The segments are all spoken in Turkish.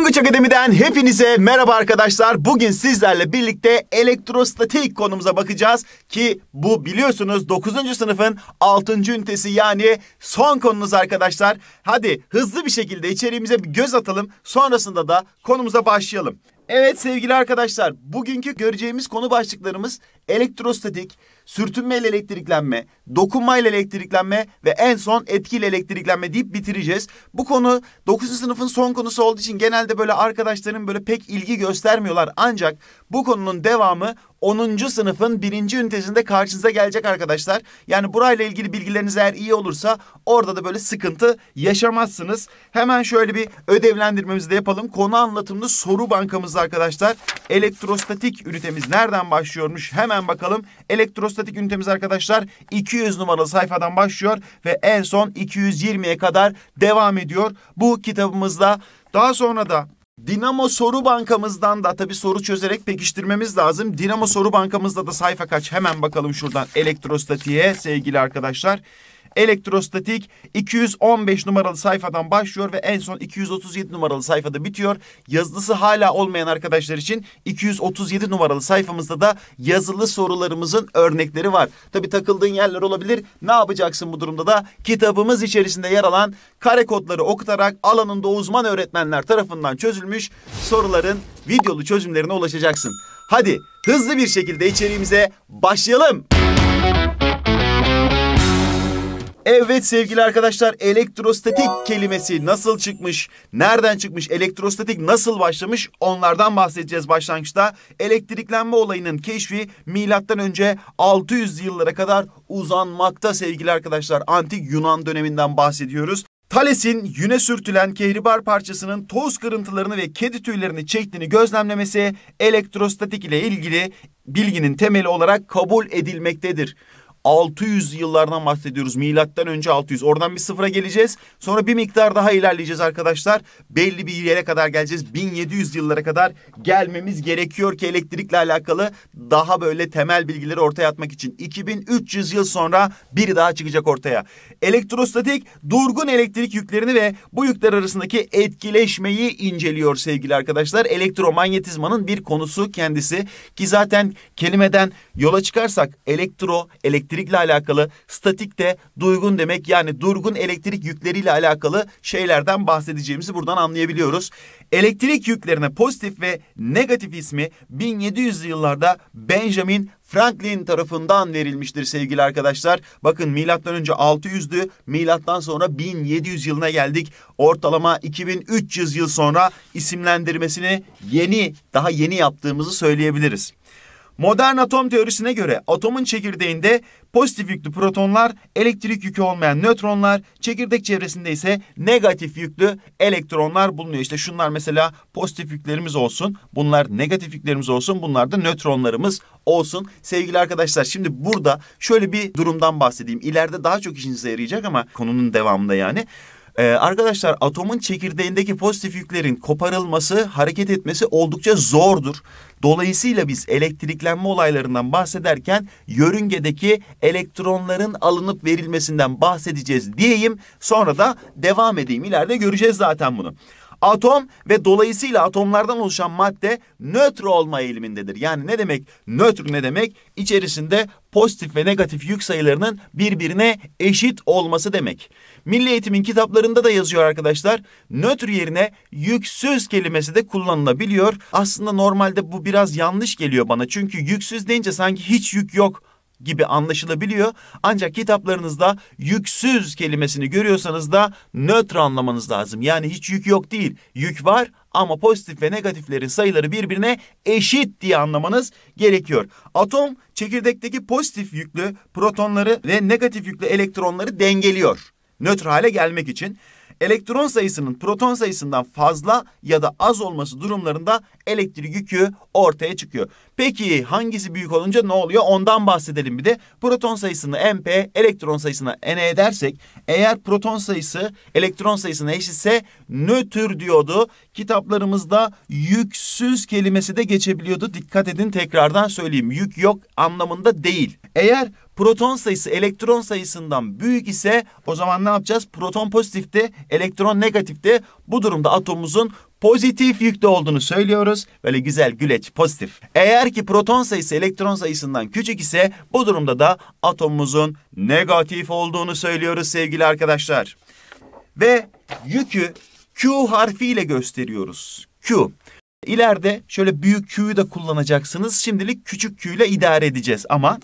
Tonguç Akademi'den hepinize merhaba arkadaşlar. Bugün sizlerle birlikte elektrostatik konumuza bakacağız ki bu biliyorsunuz 9. sınıfın 6. ünitesi yani son konumuz arkadaşlar. Hadi hızlı bir şekilde içeriğimize bir göz atalım. Sonrasında da konumuza başlayalım. Evet sevgili arkadaşlar, bugünkü göreceğimiz konu başlıklarımız elektrostatik, sürtünmeyle elektriklenme, dokunmayla elektriklenme ve en son etkiyle elektriklenme deyip bitireceğiz. Bu konu 9. sınıfın son konusu olduğu için genelde böyle arkadaşların böyle pek ilgi göstermiyorlar. Ancak bu konunun devamı 10. sınıfın 1. ünitesinde karşınıza gelecek arkadaşlar. Yani burayla ilgili bilgileriniz eğer iyi olursa orada da böyle sıkıntı yaşamazsınız. Hemen şöyle bir ödevlendirmemizi de yapalım. Konu anlatımlı soru bankamız arkadaşlar. Elektrostatik ünitemiz nereden başlıyormuş? Hemen bakalım. Elektrostatik ünitemiz arkadaşlar 200 numaralı sayfadan başlıyor ve en son 220'ye kadar devam ediyor. Bu kitabımızda daha sonra da Dinamo Soru Bankamızdan da tabii soru çözerek pekiştirmemiz lazım. Dinamo Soru Bankamızda da sayfa kaç? Hemen bakalım şuradan elektrostatiğe sevgili arkadaşlar. Elektrostatik 215 numaralı sayfadan başlıyor ve en son 237 numaralı sayfada bitiyor. Yazılısı hala olmayan arkadaşlar için 237 numaralı sayfamızda da yazılı sorularımızın örnekleri var. Tabi takıldığın yerler olabilir. Ne yapacaksın bu durumda da? Kitabımız içerisinde yer alan kare kodları okutarak alanında uzman öğretmenler tarafından çözülmüş soruların videolu çözümlerine ulaşacaksın. Hadi hızlı bir şekilde içeriğimize başlayalım. Evet sevgili arkadaşlar elektrostatik kelimesi nasıl çıkmış, nereden çıkmış, elektrostatik nasıl başlamış onlardan bahsedeceğiz başlangıçta. Elektriklenme olayının keşfi milattan önce 600 yıllara kadar uzanmakta sevgili arkadaşlar. Antik Yunan döneminden bahsediyoruz. Thales'in yüne sürtülen kehribar parçasının toz kırıntılarını ve kedi tüylerini çektiğini gözlemlemesi elektrostatik ile ilgili bilginin temeli olarak kabul edilmektedir. 600 yıllardan bahsediyoruz. Milattan önce 600. Oradan bir sıfıra geleceğiz. Sonra bir miktar daha ilerleyeceğiz arkadaşlar. Belli bir yere kadar geleceğiz. 1700 yıllara kadar gelmemiz gerekiyor ki elektrikle alakalı daha böyle temel bilgileri ortaya atmak için. 2300 yıl sonra biri daha çıkacak ortaya. Elektrostatik durgun elektrik yüklerini ve bu yükler arasındaki etkileşmeyi inceliyor sevgili arkadaşlar. Elektromanyetizmanın bir konusu kendisi ki zaten kelimeden yola çıkarsak elektro, elektrik elektrikle alakalı, statik de duygun demek yani durgun elektrik yükleriyle alakalı şeylerden bahsedeceğimizi buradan anlayabiliyoruz. Elektrik yüklerine pozitif ve negatif ismi 1700'lü yıllarda Benjamin Franklin tarafından verilmiştir sevgili arkadaşlar. Bakın milattan önce 600'dü, milattan sonra 1700 yılına geldik. Ortalama 2300 yıl sonra isimlendirmesini yeni, daha yeni yaptığımızı söyleyebiliriz. Modern atom teorisine göre atomun çekirdeğinde pozitif yüklü protonlar, elektrik yükü olmayan nötronlar, çekirdek çevresinde ise negatif yüklü elektronlar bulunuyor. İşte şunlar mesela pozitif yüklerimiz olsun, bunlar negatif yüklerimiz olsun, bunlar da nötronlarımız olsun. Sevgili arkadaşlar şimdi burada şöyle bir durumdan bahsedeyim. İleride daha çok işinize yarayacak ama konunun devamında yani. Ee, arkadaşlar atomun çekirdeğindeki pozitif yüklerin koparılması, hareket etmesi oldukça zordur. Dolayısıyla biz elektriklenme olaylarından bahsederken yörüngedeki elektronların alınıp verilmesinden bahsedeceğiz diyeyim. Sonra da devam edeyim. İleride göreceğiz zaten bunu. Atom ve dolayısıyla atomlardan oluşan madde nötr olma eğilimindedir. Yani ne demek nötr ne demek? İçerisinde pozitif ve negatif yük sayılarının birbirine eşit olması demek. Milli Eğitim'in kitaplarında da yazıyor arkadaşlar. Nötr yerine yüksüz kelimesi de kullanılabiliyor. Aslında normalde bu biraz yanlış geliyor bana. Çünkü yüksüz deyince sanki hiç yük yok gibi anlaşılabiliyor. Ancak kitaplarınızda yüksüz kelimesini görüyorsanız da nötr anlamanız lazım. Yani hiç yük yok değil. Yük var ama pozitif ve negatiflerin sayıları birbirine eşit diye anlamanız gerekiyor. Atom çekirdekteki pozitif yüklü protonları ve negatif yüklü elektronları dengeliyor nötr hale gelmek için elektron sayısının proton sayısından fazla ya da az olması durumlarında elektrik yükü ortaya çıkıyor. Peki hangisi büyük olunca ne oluyor? Ondan bahsedelim bir de. Proton sayısını MP, elektron sayısını NE dersek eğer proton sayısı elektron sayısına eşitse nötr diyordu. Kitaplarımızda yüksüz kelimesi de geçebiliyordu. Dikkat edin tekrardan söyleyeyim. Yük yok anlamında değil. Eğer Proton sayısı elektron sayısından büyük ise o zaman ne yapacağız? Proton pozitifte, elektron negatifte. Bu durumda atomumuzun pozitif yükte olduğunu söylüyoruz. Böyle güzel güleç pozitif. Eğer ki proton sayısı elektron sayısından küçük ise bu durumda da atomumuzun negatif olduğunu söylüyoruz sevgili arkadaşlar. Ve yükü Q harfiyle gösteriyoruz. Q. İleride şöyle büyük Q'yu da kullanacaksınız. Şimdilik küçük Q ile idare edeceğiz ama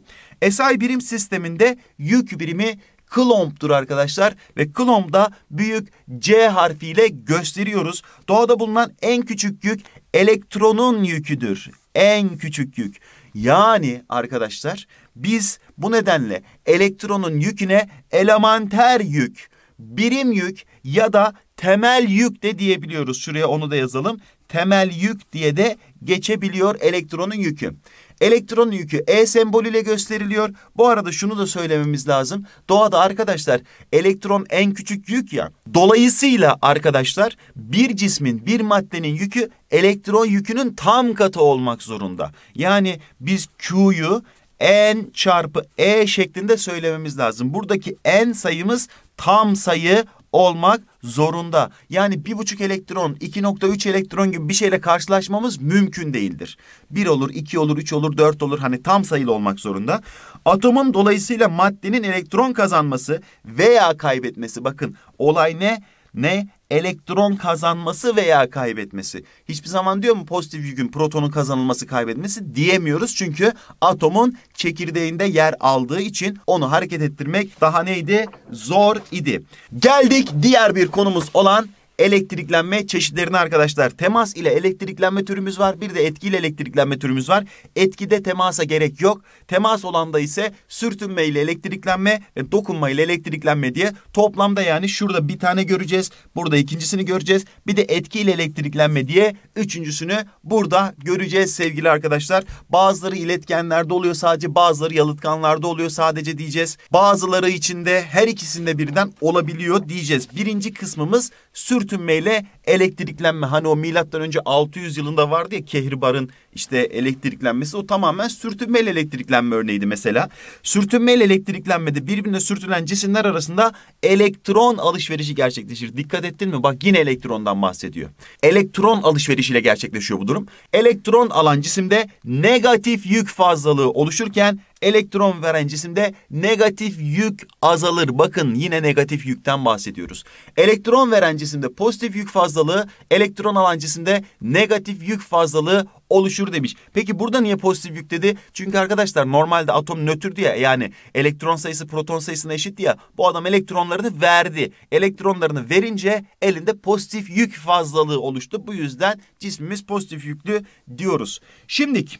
SI birim sisteminde yük birimi klomptur arkadaşlar ve klomp'da büyük C harfiyle gösteriyoruz. Doğada bulunan en küçük yük elektronun yüküdür. En küçük yük. Yani arkadaşlar biz bu nedenle elektronun yüküne elementer yük birim yük ya da temel yük de diyebiliyoruz. Şuraya onu da yazalım. Temel yük diye de geçebiliyor elektronun yükü. Elektronun yükü E sembolüyle gösteriliyor. Bu arada şunu da söylememiz lazım. Doğada arkadaşlar elektron en küçük yük ya. Dolayısıyla arkadaşlar bir cismin bir maddenin yükü elektron yükünün tam katı olmak zorunda. Yani biz Q'yu n çarpı e şeklinde söylememiz lazım. Buradaki n sayımız tam sayı olmak zorunda. Yani bir buçuk elektron, 2.3 elektron gibi bir şeyle karşılaşmamız mümkün değildir. Bir olur, iki olur, üç olur, dört olur hani tam sayılı olmak zorunda. Atomun dolayısıyla maddenin elektron kazanması veya kaybetmesi bakın olay ne? Ne? elektron kazanması veya kaybetmesi. Hiçbir zaman diyor mu pozitif yükün protonun kazanılması kaybetmesi diyemiyoruz. Çünkü atomun çekirdeğinde yer aldığı için onu hareket ettirmek daha neydi? Zor idi. Geldik diğer bir konumuz olan elektriklenme çeşitlerini arkadaşlar. Temas ile elektriklenme türümüz var. Bir de etki ile elektriklenme türümüz var. Etkide temasa gerek yok. Temas olanda ise sürtünme ile elektriklenme ve dokunma ile elektriklenme diye toplamda yani şurada bir tane göreceğiz. Burada ikincisini göreceğiz. Bir de etki ile elektriklenme diye üçüncüsünü burada göreceğiz sevgili arkadaşlar. Bazıları iletkenlerde oluyor sadece bazıları yalıtkanlarda oluyor sadece diyeceğiz. Bazıları içinde her ikisinde birden olabiliyor diyeceğiz. Birinci kısmımız sürtünmeyle elektriklenme. Hani o milattan önce 600 yılında vardı ya kehribarın işte elektriklenmesi o tamamen sürtünmeyle elektriklenme örneğiydi mesela. Sürtünmeyle elektriklenmede birbirine sürtülen cisimler arasında elektron alışverişi gerçekleşir. Dikkat ettin mi? Bak yine elektrondan bahsediyor. Elektron alışverişiyle gerçekleşiyor bu durum. Elektron alan cisimde negatif yük fazlalığı oluşurken elektron veren cisimde negatif yük azalır. Bakın yine negatif yükten bahsediyoruz. Elektron veren cisimde pozitif yük fazlalığı, elektron alan cisimde negatif yük fazlalığı oluşur demiş. Peki burada niye pozitif yük dedi? Çünkü arkadaşlar normalde atom nötrdü ya yani elektron sayısı proton sayısına eşit ya. Bu adam elektronlarını verdi. Elektronlarını verince elinde pozitif yük fazlalığı oluştu. Bu yüzden cismimiz pozitif yüklü diyoruz. Şimdiki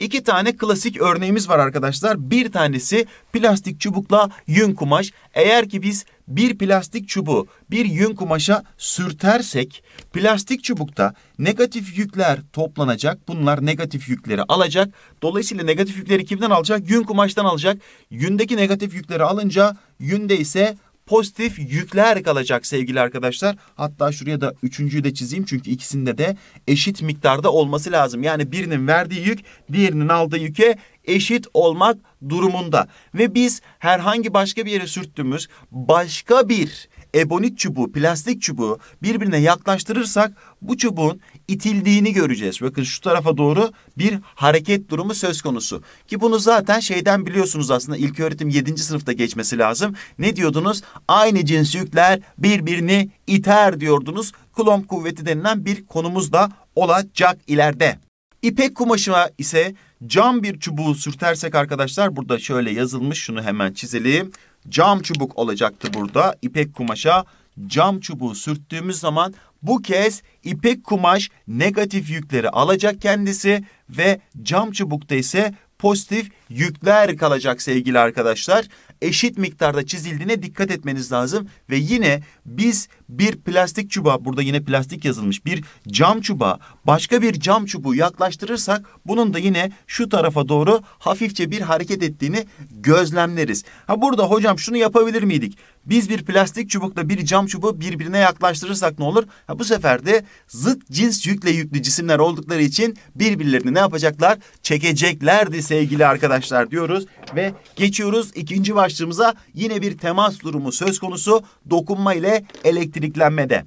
İki tane klasik örneğimiz var arkadaşlar. Bir tanesi plastik çubukla yün kumaş. Eğer ki biz bir plastik çubuğu bir yün kumaşa sürtersek plastik çubukta negatif yükler toplanacak. Bunlar negatif yükleri alacak. Dolayısıyla negatif yükleri kimden alacak? Yün kumaştan alacak. Yündeki negatif yükleri alınca yünde ise pozitif yükler kalacak sevgili arkadaşlar. Hatta şuraya da üçüncüyü de çizeyim çünkü ikisinde de eşit miktarda olması lazım. Yani birinin verdiği yük diğerinin aldığı yüke eşit olmak durumunda. Ve biz herhangi başka bir yere sürttüğümüz başka bir ebonit çubuğu, plastik çubuğu birbirine yaklaştırırsak bu çubuğun itildiğini göreceğiz. Bakın şu tarafa doğru bir hareket durumu söz konusu. Ki bunu zaten şeyden biliyorsunuz aslında öğretim 7. sınıfta geçmesi lazım. Ne diyordunuz? Aynı cins yükler birbirini iter diyordunuz. Kulomb kuvveti denilen bir konumuz da olacak ileride. İpek kumaşına ise cam bir çubuğu sürtersek arkadaşlar burada şöyle yazılmış şunu hemen çizelim cam çubuk olacaktı burada. İpek kumaşa cam çubuğu sürttüğümüz zaman bu kez ipek kumaş negatif yükleri alacak kendisi ve cam çubukta ise pozitif yükler kalacak sevgili arkadaşlar. Eşit miktarda çizildiğine dikkat etmeniz lazım ve yine biz bir plastik çuba burada yine plastik yazılmış bir cam çuba başka bir cam çubuğu yaklaştırırsak bunun da yine şu tarafa doğru hafifçe bir hareket ettiğini gözlemleriz. Ha burada hocam şunu yapabilir miydik? Biz bir plastik çubukla bir cam çubuğu birbirine yaklaştırırsak ne olur? Ha bu sefer de zıt cins yükle yüklü cisimler oldukları için birbirlerini ne yapacaklar? Çekeceklerdi sevgili arkadaşlar diyoruz ve geçiyoruz ikinci başlığımıza. Yine bir temas durumu söz konusu. Dokunma ile elektrik elektriklenmede.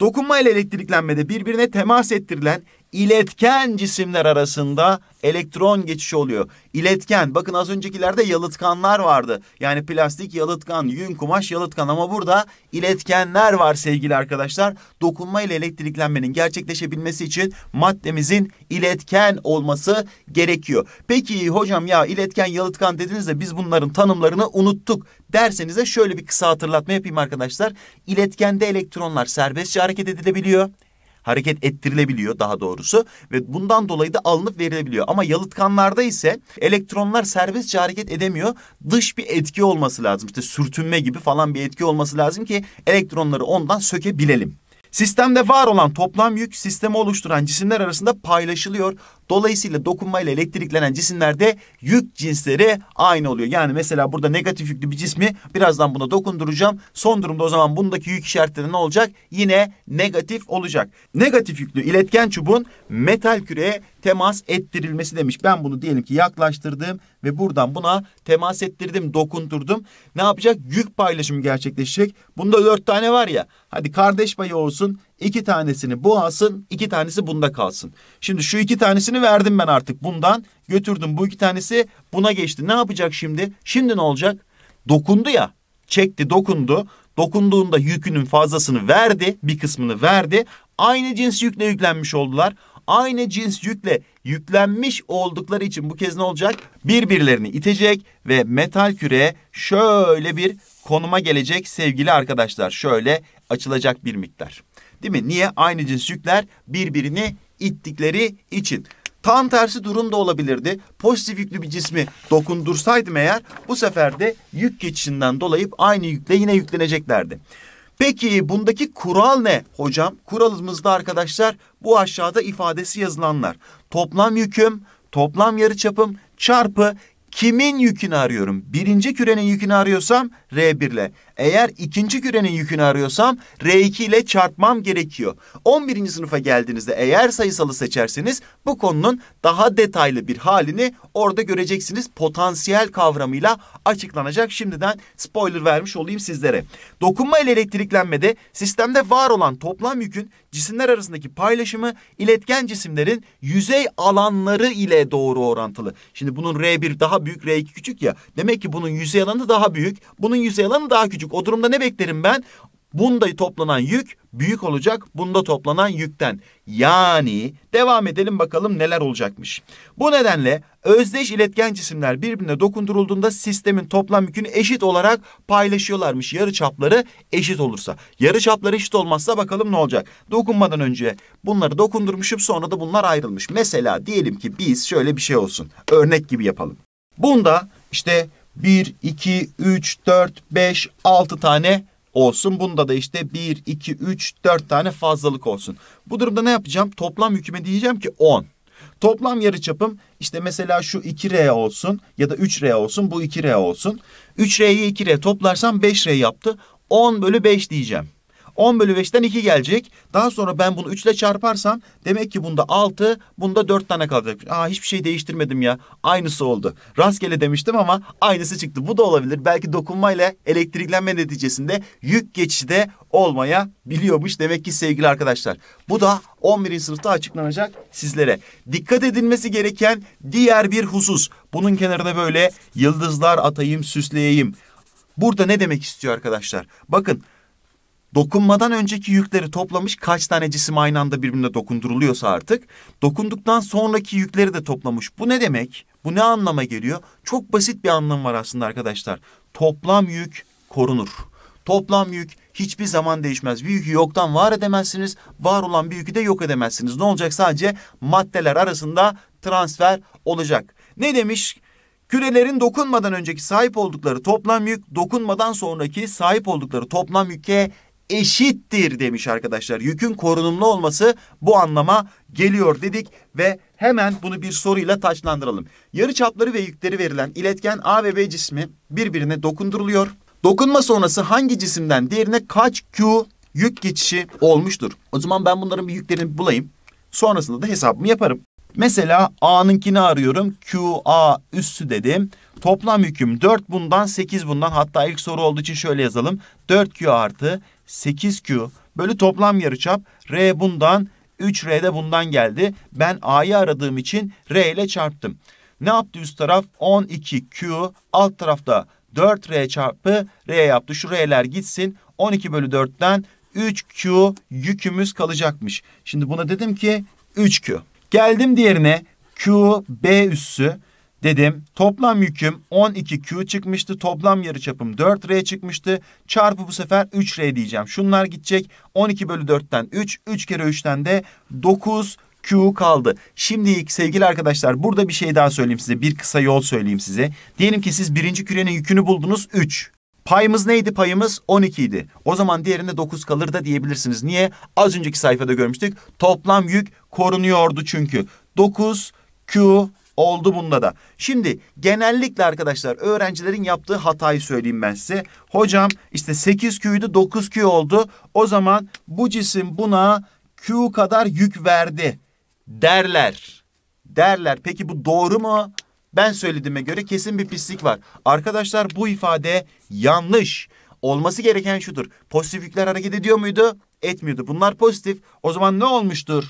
Dokunma ile elektriklenmede birbirine temas ettirilen iletken cisimler arasında elektron geçişi oluyor. İletken bakın az öncekilerde yalıtkanlar vardı. Yani plastik yalıtkan, yün kumaş yalıtkan ama burada iletkenler var sevgili arkadaşlar. Dokunma ile elektriklenmenin gerçekleşebilmesi için maddemizin iletken olması gerekiyor. Peki hocam ya iletken yalıtkan dediniz de biz bunların tanımlarını unuttuk derseniz de şöyle bir kısa hatırlatma yapayım arkadaşlar. İletkende elektronlar serbestçe hareket edilebiliyor hareket ettirilebiliyor daha doğrusu ve bundan dolayı da alınıp verilebiliyor. Ama yalıtkanlarda ise elektronlar serbestçe hareket edemiyor. Dış bir etki olması lazım. İşte sürtünme gibi falan bir etki olması lazım ki elektronları ondan sökebilelim. Sistemde var olan toplam yük sistemi oluşturan cisimler arasında paylaşılıyor. Dolayısıyla dokunmayla elektriklenen cisimlerde yük cinsleri aynı oluyor. Yani mesela burada negatif yüklü bir cismi birazdan buna dokunduracağım. Son durumda o zaman bundaki yük işaretleri ne olacak? Yine negatif olacak. Negatif yüklü iletken çubuğun metal küreye temas ettirilmesi demiş. Ben bunu diyelim ki yaklaştırdım ve buradan buna temas ettirdim, dokundurdum. Ne yapacak? Yük paylaşımı gerçekleşecek. Bunda dört tane var ya. Hadi kardeş payı olsun. İki tanesini bu alsın, iki tanesi bunda kalsın. Şimdi şu iki tanesini verdim ben artık bundan. Götürdüm bu iki tanesi buna geçti. Ne yapacak şimdi? Şimdi ne olacak? Dokundu ya. Çekti, dokundu. Dokunduğunda yükünün fazlasını verdi, bir kısmını verdi. Aynı cins yükle yüklenmiş oldular. Aynı cins yükle yüklenmiş oldukları için bu kez ne olacak? Birbirlerini itecek ve metal küre şöyle bir konuma gelecek sevgili arkadaşlar. Şöyle açılacak bir miktar. Değil mi? Niye? Aynı cins yükler birbirini ittikleri için. Tam tersi durum da olabilirdi. Pozitif yüklü bir cismi dokundursaydım eğer bu sefer de yük geçişinden dolayı aynı yükle yine yükleneceklerdi. Peki bundaki kural ne hocam? Kuralımızda arkadaşlar bu aşağıda ifadesi yazılanlar. Toplam yüküm, toplam yarı çapım çarpı kimin yükünü arıyorum? Birinci kürenin yükünü arıyorsam R1 ile. Eğer ikinci kürenin yükünü arıyorsam R2 ile çarpmam gerekiyor. 11. sınıfa geldiğinizde eğer sayısalı seçerseniz bu konunun daha detaylı bir halini orada göreceksiniz. Potansiyel kavramıyla açıklanacak. Şimdiden spoiler vermiş olayım sizlere. Dokunma ile elektriklenmede sistemde var olan toplam yükün cisimler arasındaki paylaşımı iletken cisimlerin yüzey alanları ile doğru orantılı. Şimdi bunun R1 daha büyük, R2 küçük ya. Demek ki bunun yüzey alanı daha büyük, bunun yüzey alanı daha küçük. O durumda ne beklerim ben? Bunda toplanan yük büyük olacak bunda toplanan yükten. Yani devam edelim bakalım neler olacakmış. Bu nedenle özdeş iletken cisimler birbirine dokundurulduğunda sistemin toplam yükünü eşit olarak paylaşıyorlarmış. Yarı çapları eşit olursa. Yarı çapları eşit olmazsa bakalım ne olacak? Dokunmadan önce bunları dokundurmuşum sonra da bunlar ayrılmış. Mesela diyelim ki biz şöyle bir şey olsun. Örnek gibi yapalım. Bunda işte 1, 2, 3, 4, 5, 6 tane olsun. Bunda da işte 1, 2, 3, 4 tane fazlalık olsun. Bu durumda ne yapacağım? Toplam yüküme diyeceğim ki 10. Toplam yarıçapım işte mesela şu 2R olsun ya da 3R olsun bu 2R olsun. 3R'yi 2R toplarsam 5R yaptı. 10 bölü 5 diyeceğim. 10 bölü 5'ten 2 gelecek. Daha sonra ben bunu 3 ile çarparsam demek ki bunda 6, bunda 4 tane kalacak. Aa hiçbir şey değiştirmedim ya. Aynısı oldu. Rastgele demiştim ama aynısı çıktı. Bu da olabilir. Belki dokunmayla elektriklenme neticesinde yük geçişi de olmaya biliyormuş demek ki sevgili arkadaşlar. Bu da 11. sınıfta açıklanacak sizlere. Dikkat edilmesi gereken diğer bir husus. Bunun kenarına böyle yıldızlar atayım, süsleyeyim. Burada ne demek istiyor arkadaşlar? Bakın dokunmadan önceki yükleri toplamış kaç tane cisim aynı anda birbirine dokunduruluyorsa artık dokunduktan sonraki yükleri de toplamış. Bu ne demek? Bu ne anlama geliyor? Çok basit bir anlam var aslında arkadaşlar. Toplam yük korunur. Toplam yük hiçbir zaman değişmez. Bir yükü yoktan var edemezsiniz. Var olan bir yükü de yok edemezsiniz. Ne olacak? Sadece maddeler arasında transfer olacak. Ne demiş? Kürelerin dokunmadan önceki sahip oldukları toplam yük dokunmadan sonraki sahip oldukları toplam yüke eşittir demiş arkadaşlar. Yükün korunumlu olması bu anlama geliyor dedik ve hemen bunu bir soruyla taçlandıralım. Yarı çapları ve yükleri verilen iletken A ve B cismi birbirine dokunduruluyor. Dokunma sonrası hangi cisimden diğerine kaç Q yük geçişi olmuştur? O zaman ben bunların bir yüklerini bulayım. Sonrasında da hesabımı yaparım. Mesela A'nınkini arıyorum. Q, A üssü dedim. Toplam yüküm 4 bundan 8 bundan. Hatta ilk soru olduğu için şöyle yazalım. 4Q artı 8Q bölü toplam yarıçap R bundan 3R de bundan geldi. Ben A'yı aradığım için R ile çarptım. Ne yaptı üst taraf? 12Q alt tarafta 4R çarpı R yaptı. Şu R'ler gitsin. 12 bölü 4'ten 3Q yükümüz kalacakmış. Şimdi buna dedim ki 3Q. Geldim diğerine. Q B üssü dedim. Toplam yüküm 12Q çıkmıştı. Toplam yarı çapım 4R çıkmıştı. Çarpı bu sefer 3R diyeceğim. Şunlar gidecek. 12 bölü 4'ten 3. 3 kere 3'ten de 9 Q kaldı. Şimdi sevgili arkadaşlar burada bir şey daha söyleyeyim size. Bir kısa yol söyleyeyim size. Diyelim ki siz birinci kürenin yükünü buldunuz 3. Payımız neydi payımız? 12 idi. O zaman diğerinde 9 kalır da diyebilirsiniz. Niye? Az önceki sayfada görmüştük. Toplam yük korunuyordu çünkü. 9 Q Oldu bunda da. Şimdi genellikle arkadaşlar öğrencilerin yaptığı hatayı söyleyeyim ben size. Hocam işte 8Q'ydu 9Q oldu. O zaman bu cisim buna Q kadar yük verdi derler. Derler. Peki bu doğru mu? Ben söylediğime göre kesin bir pislik var. Arkadaşlar bu ifade yanlış. Olması gereken şudur. Pozitif yükler hareket ediyor muydu? Etmiyordu. Bunlar pozitif. O zaman ne olmuştur?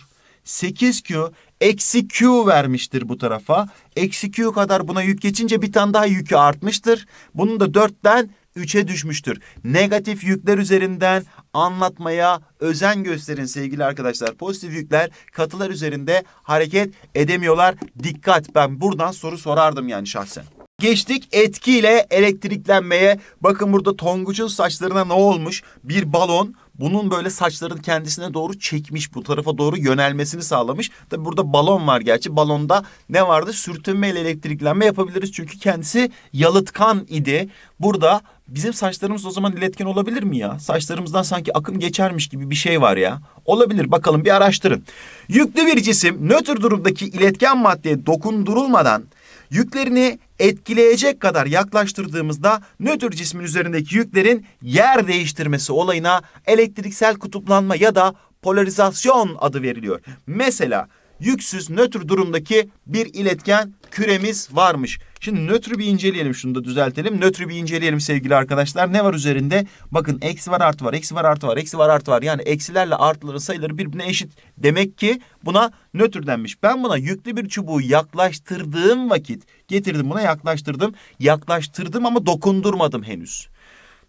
8Q Eksi Q vermiştir bu tarafa. Eksi Q kadar buna yük geçince bir tane daha yükü artmıştır. Bunun da dörtten 3'e düşmüştür. Negatif yükler üzerinden anlatmaya özen gösterin sevgili arkadaşlar. Pozitif yükler katılar üzerinde hareket edemiyorlar. Dikkat ben buradan soru sorardım yani şahsen. Geçtik etkiyle elektriklenmeye. Bakın burada Tonguç'un saçlarına ne olmuş? Bir balon bunun böyle saçların kendisine doğru çekmiş bu tarafa doğru yönelmesini sağlamış. Tabi burada balon var gerçi balonda ne vardı sürtünme ile elektriklenme yapabiliriz çünkü kendisi yalıtkan idi. Burada bizim saçlarımız o zaman iletken olabilir mi ya? Saçlarımızdan sanki akım geçermiş gibi bir şey var ya. Olabilir bakalım bir araştırın. Yüklü bir cisim nötr durumdaki iletken maddeye dokundurulmadan yüklerini etkileyecek kadar yaklaştırdığımızda nötr cismin üzerindeki yüklerin yer değiştirmesi olayına elektriksel kutuplanma ya da polarizasyon adı veriliyor. Mesela yüksüz nötr durumdaki bir iletken küremiz varmış. Şimdi nötrü bir inceleyelim şunu da düzeltelim. Nötrü bir inceleyelim sevgili arkadaşlar. Ne var üzerinde? Bakın eksi var artı var, eksi var artı var, eksi var artı var. Yani eksilerle artıların sayıları birbirine eşit. Demek ki buna nötr denmiş. Ben buna yüklü bir çubuğu yaklaştırdığım vakit getirdim buna yaklaştırdım. Yaklaştırdım ama dokundurmadım henüz.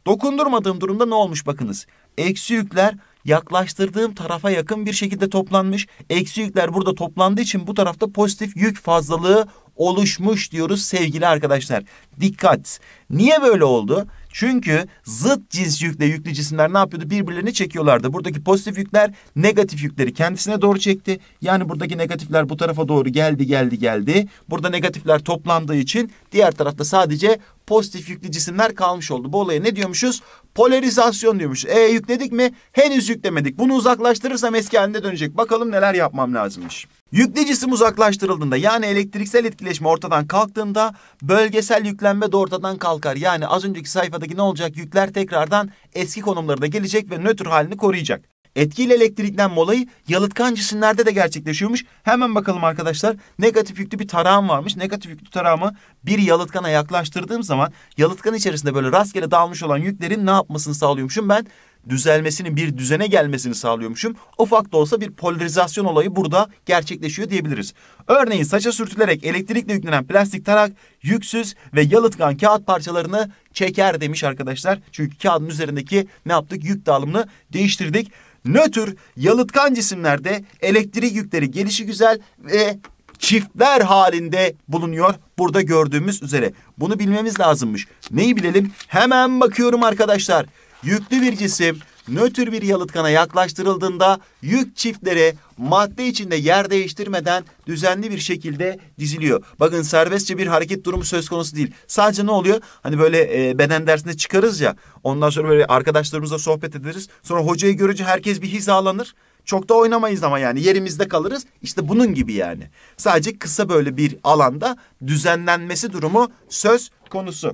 Dokundurmadığım durumda ne olmuş bakınız. Eksi yükler yaklaştırdığım tarafa yakın bir şekilde toplanmış. Eksi yükler burada toplandığı için bu tarafta pozitif yük fazlalığı oluşmuş diyoruz sevgili arkadaşlar. Dikkat. Niye böyle oldu? Çünkü zıt cins yükle yüklü cisimler ne yapıyordu? Birbirlerini çekiyorlardı. Buradaki pozitif yükler negatif yükleri kendisine doğru çekti. Yani buradaki negatifler bu tarafa doğru geldi geldi geldi. Burada negatifler toplandığı için diğer tarafta sadece pozitif yüklü cisimler kalmış oldu. Bu olaya ne diyormuşuz? Polarizasyon diyormuş E yükledik mi? Henüz yüklemedik. Bunu uzaklaştırırsam eski haline dönecek. Bakalım neler yapmam lazımmış. Yüklü cisim uzaklaştırıldığında yani elektriksel etkileşme ortadan kalktığında bölgesel yüklenme de ortadan kalkar. Yani az önceki sayfadaki ne olacak? Yükler tekrardan eski konumlarına gelecek ve nötr halini koruyacak. Etkili elektriklen molayı yalıtkan cisimlerde de gerçekleşiyormuş. Hemen bakalım arkadaşlar. Negatif yüklü bir tarağım varmış. Negatif yüklü tarağımı bir yalıtkana yaklaştırdığım zaman yalıtkan içerisinde böyle rastgele dağılmış olan yüklerin ne yapmasını sağlıyormuşum ben? düzelmesinin bir düzene gelmesini sağlıyormuşum. Ufak da olsa bir polarizasyon olayı burada gerçekleşiyor diyebiliriz. Örneğin saça sürtülerek elektrikle yüklenen plastik tarak yüksüz ve yalıtkan kağıt parçalarını çeker demiş arkadaşlar. Çünkü kağıdın üzerindeki ne yaptık? Yük dağılımını değiştirdik nötr, yalıtkan cisimlerde elektrik yükleri gelişi güzel ve çiftler halinde bulunuyor. Burada gördüğümüz üzere. Bunu bilmemiz lazımmış. Neyi bilelim? Hemen bakıyorum arkadaşlar. Yüklü bir cisim nötr bir yalıtkana yaklaştırıldığında yük çiftlere madde içinde yer değiştirmeden düzenli bir şekilde diziliyor. Bakın serbestçe bir hareket durumu söz konusu değil. Sadece ne oluyor? Hani böyle e, beden dersinde çıkarız ya. Ondan sonra böyle arkadaşlarımızla sohbet ederiz. Sonra hocayı görünce herkes bir hizalanır. Çok da oynamayız ama yani yerimizde kalırız. İşte bunun gibi yani. Sadece kısa böyle bir alanda düzenlenmesi durumu söz konusu.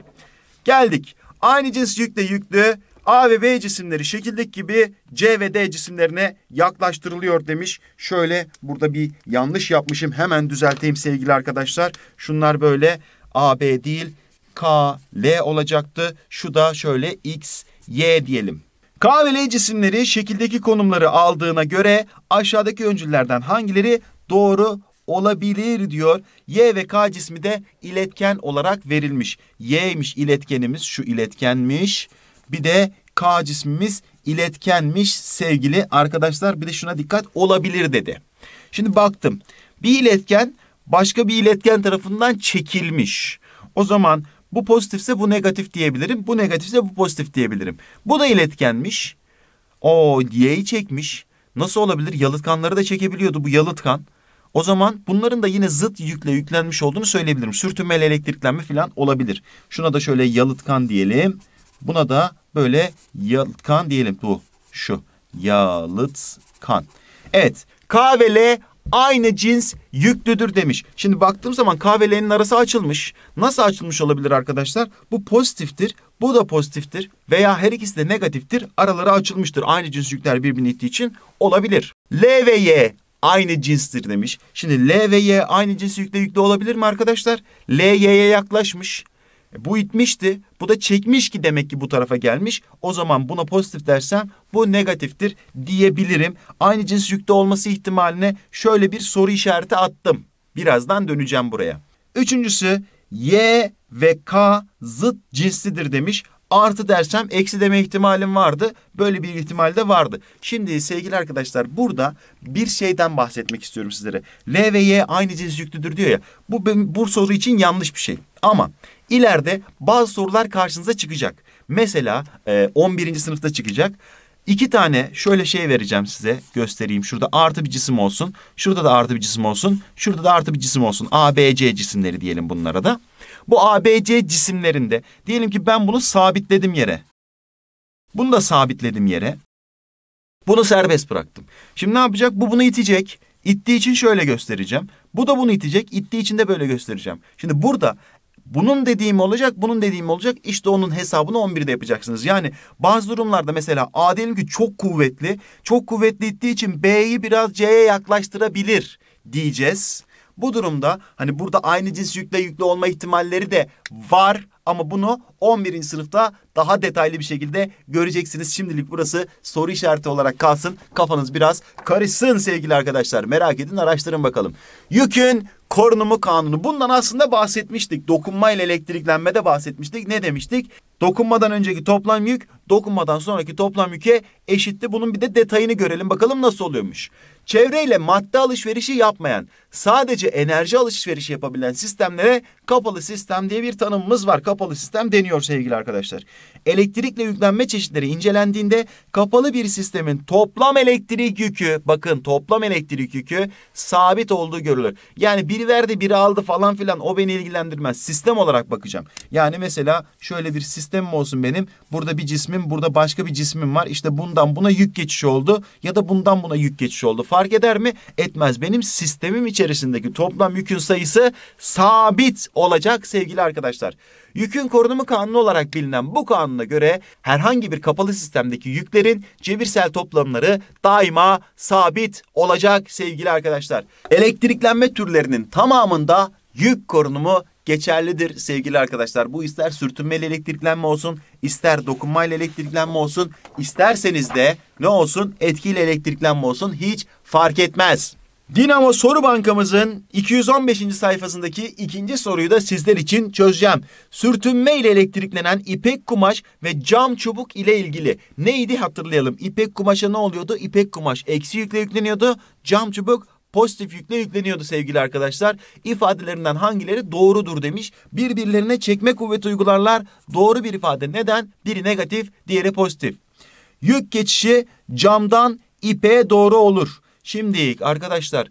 Geldik. Aynı cins yükle yüklü A ve B cisimleri şekildeki gibi C ve D cisimlerine yaklaştırılıyor demiş. Şöyle burada bir yanlış yapmışım. Hemen düzelteyim sevgili arkadaşlar. Şunlar böyle A, B değil K, L olacaktı. Şu da şöyle X, Y diyelim. K ve L cisimleri şekildeki konumları aldığına göre aşağıdaki öncüllerden hangileri doğru olabilir diyor. Y ve K cismi de iletken olarak verilmiş. Y'ymiş iletkenimiz şu iletkenmiş. Bir de K cismimiz iletkenmiş sevgili arkadaşlar. Bir de şuna dikkat olabilir dedi. Şimdi baktım. Bir iletken başka bir iletken tarafından çekilmiş. O zaman bu pozitifse bu negatif diyebilirim. Bu negatifse bu pozitif diyebilirim. Bu da iletkenmiş. O Y'yi çekmiş. Nasıl olabilir? Yalıtkanları da çekebiliyordu bu yalıtkan. O zaman bunların da yine zıt yükle yüklenmiş olduğunu söyleyebilirim. Sürtünmeli elektriklenme falan olabilir. Şuna da şöyle yalıtkan diyelim. Buna da böyle yalıtkan diyelim bu şu yalıtkan. Evet K ve L aynı cins yüklüdür demiş. Şimdi baktığım zaman K ve L'nin arası açılmış. Nasıl açılmış olabilir arkadaşlar? Bu pozitiftir. Bu da pozitiftir veya her ikisi de negatiftir. Araları açılmıştır. Aynı cins yükler birbirini ittiği için olabilir. L ve Y aynı cinstir demiş. Şimdi L ve Y aynı cins yükle yüklü olabilir mi arkadaşlar? L Y'ye yaklaşmış. E, bu itmişti. Bu da çekmiş ki demek ki bu tarafa gelmiş. O zaman buna pozitif dersem bu negatiftir diyebilirim. Aynı cins yükte olması ihtimaline şöyle bir soru işareti attım. Birazdan döneceğim buraya. Üçüncüsü Y ve K zıt cinslidir demiş artı dersem eksi deme ihtimalim vardı. Böyle bir ihtimal de vardı. Şimdi sevgili arkadaşlar burada bir şeyden bahsetmek istiyorum sizlere. L ve Y aynı cins yüklüdür diyor ya. Bu, bu soru için yanlış bir şey. Ama ileride bazı sorular karşınıza çıkacak. Mesela 11. E, sınıfta çıkacak. İki tane şöyle şey vereceğim size göstereyim. Şurada artı bir cisim olsun. Şurada da artı bir cisim olsun. Şurada da artı bir cisim olsun. A, B, C cisimleri diyelim bunlara da. Bu ABC cisimlerinde diyelim ki ben bunu sabitledim yere. Bunu da sabitledim yere. Bunu serbest bıraktım. Şimdi ne yapacak? Bu bunu itecek. İttiği için şöyle göstereceğim. Bu da bunu itecek. İttiği için de böyle göstereceğim. Şimdi burada bunun dediğim olacak, bunun dediğim olacak. İşte onun hesabını 11'de yapacaksınız. Yani bazı durumlarda mesela A diyelim ki çok kuvvetli. Çok kuvvetli ittiği için B'yi biraz C'ye yaklaştırabilir diyeceğiz. Bu durumda hani burada aynı cins yükle yüklü olma ihtimalleri de var ama bunu 11. sınıfta daha detaylı bir şekilde göreceksiniz. Şimdilik burası soru işareti olarak kalsın. Kafanız biraz karışsın sevgili arkadaşlar. Merak edin araştırın bakalım. Yükün korunumu kanunu. Bundan aslında bahsetmiştik. Dokunma ile elektriklenmede bahsetmiştik. Ne demiştik? Dokunmadan önceki toplam yük, dokunmadan sonraki toplam yüke eşitti. Bunun bir de detayını görelim bakalım nasıl oluyormuş. Çevreyle madde alışverişi yapmayan, sadece enerji alışverişi yapabilen sistemlere kapalı sistem diye bir tanımımız var. Kapalı sistem deniyor sevgili arkadaşlar. Elektrikle yüklenme çeşitleri incelendiğinde kapalı bir sistemin toplam elektrik yükü bakın toplam elektrik yükü sabit olduğu görülür. Yani biri verdi biri aldı falan filan o beni ilgilendirmez. Sistem olarak bakacağım. Yani mesela şöyle bir sistemim olsun benim. Burada bir cismim burada başka bir cismim var. İşte bundan buna yük geçişi oldu ya da bundan buna yük geçişi oldu. Fark eder mi? Etmez. Benim sistemim için içerisindeki toplam yükün sayısı sabit olacak sevgili arkadaşlar. Yükün korunumu kanunu olarak bilinen bu kanuna göre herhangi bir kapalı sistemdeki yüklerin cebirsel toplamları daima sabit olacak sevgili arkadaşlar. Elektriklenme türlerinin tamamında yük korunumu geçerlidir sevgili arkadaşlar. Bu ister sürtünmeyle elektriklenme olsun, ister dokunmayla elektriklenme olsun, isterseniz de ne olsun etkili elektriklenme olsun hiç fark etmez. Dinamo Soru Bankamızın 215. sayfasındaki ikinci soruyu da sizler için çözeceğim. Sürtünme ile elektriklenen ipek kumaş ve cam çubuk ile ilgili neydi hatırlayalım. İpek kumaşa ne oluyordu? İpek kumaş eksi yükle yükleniyordu. Cam çubuk pozitif yükle yükleniyordu sevgili arkadaşlar. İfadelerinden hangileri doğrudur demiş. Birbirlerine çekme kuvveti uygularlar. Doğru bir ifade. Neden? Biri negatif, diğeri pozitif. Yük geçişi camdan ipeğe doğru olur. Şimdi arkadaşlar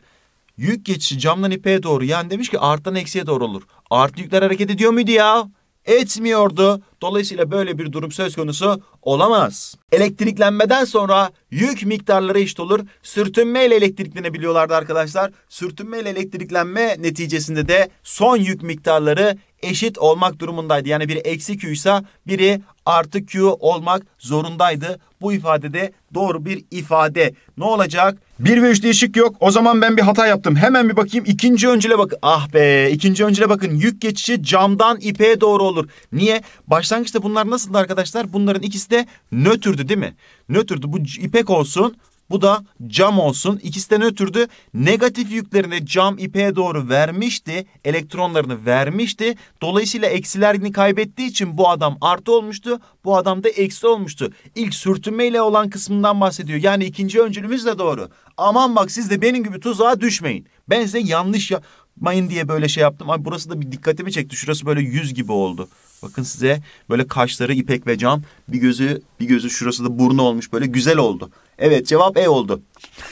yük geçişi camdan ipeye doğru yani demiş ki arttan eksiye doğru olur. Artı yükler hareket ediyor muydu ya? Etmiyordu. Dolayısıyla böyle bir durum söz konusu olamaz. Elektriklenmeden sonra yük miktarları eşit olur. Sürtünme ile elektriklenebiliyorlardı arkadaşlar. Sürtünme ile elektriklenme neticesinde de son yük miktarları eşit olmak durumundaydı. Yani biri eksi Q ise biri artı Q olmak zorundaydı. Bu ifadede doğru bir ifade. Ne olacak? 1 ve 3 değişik yok. O zaman ben bir hata yaptım. Hemen bir bakayım. İkinci öncüle bak. Ah be. İkinci öncüle bakın. Yük geçişi camdan ipeye doğru olur. Niye? Başlangıçta bunlar nasıldı arkadaşlar? Bunların ikisi de nötrdü değil mi? Nötrdü. Bu ipek olsun. Bu da cam olsun. İkisi de Negatif yüklerini cam ipeye doğru vermişti. Elektronlarını vermişti. Dolayısıyla eksilerini kaybettiği için bu adam artı olmuştu. Bu adam da eksi olmuştu. İlk sürtünme ile olan kısmından bahsediyor. Yani ikinci öncülümüz de doğru. Aman bak siz de benim gibi tuzağa düşmeyin. Ben size yanlış yapmayın diye böyle şey yaptım. Abi burası da bir dikkatimi çekti. Şurası böyle yüz gibi oldu. Bakın size böyle kaşları ipek ve cam bir gözü bir gözü şurası da burnu olmuş böyle güzel oldu. Evet cevap E oldu.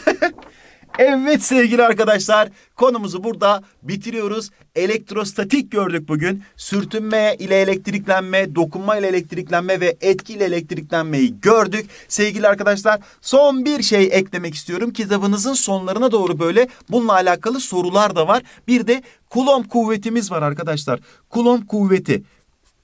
evet sevgili arkadaşlar konumuzu burada bitiriyoruz. Elektrostatik gördük bugün. Sürtünme ile elektriklenme, dokunma ile elektriklenme ve etki ile elektriklenmeyi gördük. Sevgili arkadaşlar son bir şey eklemek istiyorum. Kitabınızın sonlarına doğru böyle bununla alakalı sorular da var. Bir de Coulomb kuvvetimiz var arkadaşlar. Coulomb kuvveti.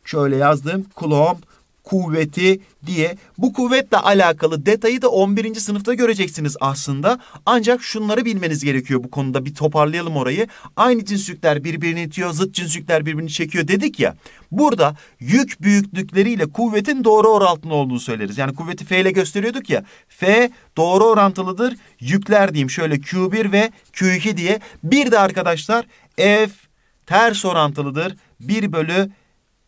Şöyle yazdım. Coulomb kuvveti diye bu kuvvetle alakalı detayı da 11. sınıfta göreceksiniz aslında. Ancak şunları bilmeniz gerekiyor bu konuda bir toparlayalım orayı. Aynı cinsükler birbirini itiyor, zıt cinsükler birbirini çekiyor dedik ya. Burada yük büyüklükleriyle kuvvetin doğru orantılı olduğunu söyleriz. Yani kuvveti F ile gösteriyorduk ya. F doğru orantılıdır. Yükler diyeyim şöyle Q1 ve Q2 diye. Bir de arkadaşlar F ters orantılıdır. 1 bölü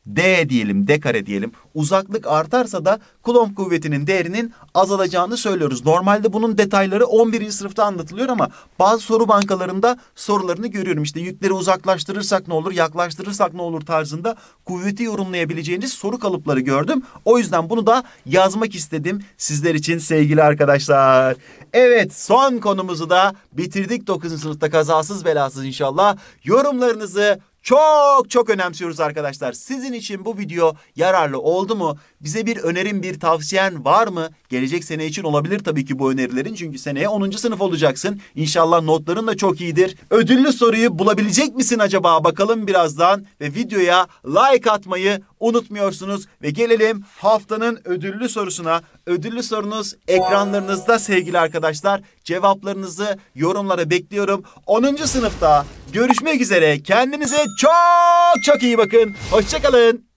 D diyelim, D kare diyelim. Uzaklık artarsa da Coulomb kuvvetinin değerinin azalacağını söylüyoruz. Normalde bunun detayları 11. sınıfta anlatılıyor ama bazı soru bankalarında sorularını görüyorum. İşte yükleri uzaklaştırırsak ne olur, yaklaştırırsak ne olur tarzında kuvveti yorumlayabileceğiniz soru kalıpları gördüm. O yüzden bunu da yazmak istedim sizler için sevgili arkadaşlar. Evet, son konumuzu da bitirdik 9. sınıfta kazasız belasız inşallah. Yorumlarınızı çok çok önemsiyoruz arkadaşlar. Sizin için bu video yararlı oldu mu? Bize bir önerin, bir tavsiyen var mı? Gelecek sene için olabilir tabii ki bu önerilerin. Çünkü seneye 10. sınıf olacaksın. İnşallah notların da çok iyidir. Ödüllü soruyu bulabilecek misin acaba? Bakalım birazdan. Ve videoya like atmayı unutmuyorsunuz. Ve gelelim haftanın ödüllü sorusuna. Ödüllü sorunuz ekranlarınızda sevgili arkadaşlar. Cevaplarınızı yorumlara bekliyorum. 10. sınıfta görüşmek üzere. Kendinize çok çok iyi bakın. Hoşçakalın.